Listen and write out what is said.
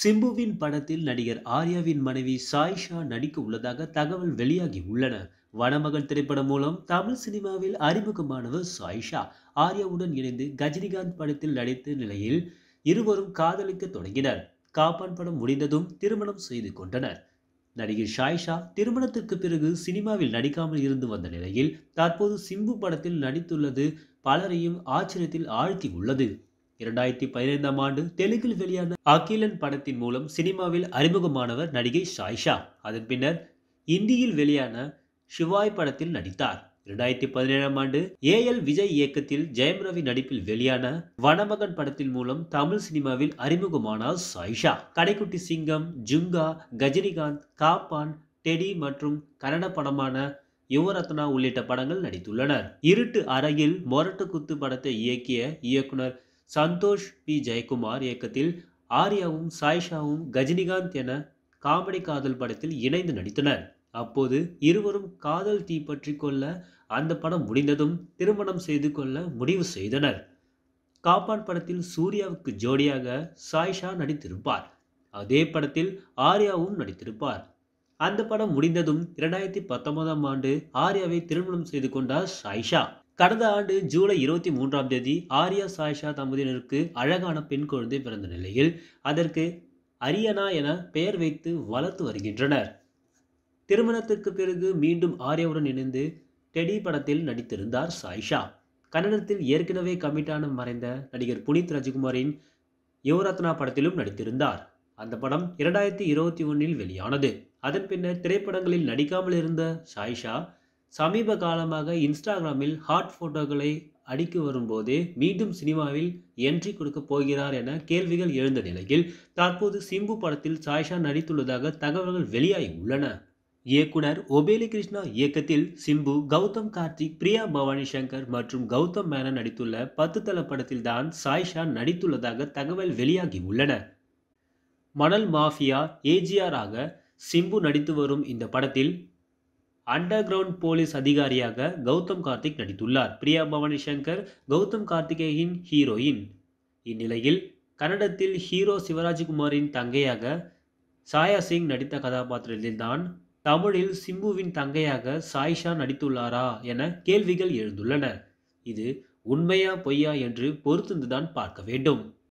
சிம்புவின் படத்தில் நடிகர் ஆர்யாவின் மனைவி சாய்ஷா நடிக்க உள்ளதாக தகவல் வெளியாகி உள்ளன வனமகள் திரைப்படம் மூலம் தமிழ் சினிமாவில் அறிமுகமானவர் சாய்ஷா ஆர்யாவுடன் இணைந்து கஜினிகாந்த் படத்தில் நடித்த நிலையில் இருவரும் காதலிக்க தொடங்கினர் காப்பான் படம் முடிந்ததும் திருமணம் செய்து கொண்டனர் நடிகர் ஷாய்ஷா திருமணத்திற்கு பிறகு சினிமாவில் நடிக்காமல் இருந்து வந்த நிலையில் தற்போது சிம்பு படத்தில் நடித்துள்ளது பலரையும் ஆச்சரியத்தில் ஆழ்த்தி உள்ளது இரண்டாயிரத்தி பதினைந்தாம் ஆண்டு தெலுங்கில் வெளியான அகிலன் படத்தின் மூலம் சினிமாவில் அறிமுகமானவர் நடிகை சாய்ஷா அதன் பின்னர் இந்தியில் வெளியான ஷிவாய் படத்தில் நடித்தார் இரண்டாயிரத்தி பதினேழாம் ஆண்டு ஏ எல் விஜய் இயக்கத்தில் ஜெயம் ரவி நடிப்பில் வெளியான வனமகன் படத்தின் மூலம் தமிழ் சினிமாவில் அறிமுகமானார் சாய்ஷா கடைக்குட்டி சிங்கம் ஜுங்கா கஜினிகாந்த் காப்பான் டெடி மற்றும் கன்னட படமான யுவரத்னா உள்ளிட்ட படங்கள் நடித்துள்ளனர் இருட்டு அறையில் மொரட்டு குத்து படத்தை இயக்கிய இயக்குனர் சந்தோஷ் பி ஜெயக்குமார் இயக்கத்தில் ஆர்யாவும் சாய்ஷாவும் கஜினிகாந்த் என காமெடி காதல் படத்தில் இணைந்து நடித்தனர் அப்போது இருவரும் காதல் தீ பற்றி கொள்ள அந்த படம் முடிந்ததும் திருமணம் செய்து கொள்ள முடிவு செய்தனர் காப்பான் படத்தில் சூர்யாவுக்கு ஜோடியாக சாய்ஷா நடித்திருப்பார் அதே படத்தில் ஆர்யாவும் நடித்திருப்பார் அந்த படம் முடிந்ததும் இரண்டாயிரத்தி பத்தொன்பதாம் ஆண்டு ஆர்யாவை திருமணம் செய்து கொண்டார் சாய்ஷா கடந்த ஆண்டு ஜூலை இருபத்தி மூன்றாம் தேதி ஆர்யா சாய்ஷா தம்பதியினருக்கு அழகான பெண் குழந்தை பிறந்த நிலையில் அதற்கு அரியனா என பெயர் வைத்து வளர்த்து வருகின்றனர் திருமணத்திற்கு பிறகு மீண்டும் ஆர்யாவுடன் இணைந்து டெடி படத்தில் நடித்திருந்தார் சாய்ஷா கன்னடத்தில் ஏற்கனவே கமிட்டான மறைந்த நடிகர் புனித் ரஜிகுமாரின் யுவரத்னா படத்திலும் நடித்திருந்தார் அந்த படம் இரண்டாயிரத்தி இருபத்தி ஒன்றில் வெளியானது அதன் பின்னர் திரைப்படங்களில் நடிக்காமல் இருந்த சாய்ஷா சமீப காலமாக இன்ஸ்டாகிராமில் ஹாட் ஃபோட்டோக்களை அடிக்க வரும்போது மீண்டும் சினிமாவில் என்ட்ரி கொடுக்க போகிறார் என கேள்விகள் எழுந்த நிலையில் தற்போது சிம்பு படத்தில் சாய்ஷா நடித்துள்ளதாக தகவல்கள் வெளியாகி உள்ளன இயக்குனர் ஒபேலி கிருஷ்ணா இயக்கத்தில் சிம்பு கௌதம் கார்த்திக் பிரியா பவானி சங்கர் மற்றும் கௌதம் மேனன் நடித்துள்ள பத்து தள படத்தில் தான் சாய்ஷா நடித்துள்ளதாக தகவல் வெளியாகி உள்ளன மணல் மாஃபியா ஏஜிஆராக சிம்பு நடித்து வரும் இந்த படத்தில் அண்டர் கிரவுண்ட் போலீஸ் அதிகாரியாக கௌதம் கார்த்திக் நடித்துள்ளார் பிரியா பவானி சங்கர் கௌதம் கார்த்திகேயின் ஹீரோயின் இந்நிலையில் கன்னடத்தில் ஹீரோ சிவராஜ்குமாரின் தங்கையாக சாயா சிங் நடித்த கதாபாத்திரத்தில்தான் தமிழில் சிம்புவின் தங்கையாக சாயிஷா நடித்துள்ளாரா என கேள்விகள் எழுந்துள்ளன இது உண்மையா பொய்யா என்று பொறுத்திருந்துதான் பார்க்க வேண்டும்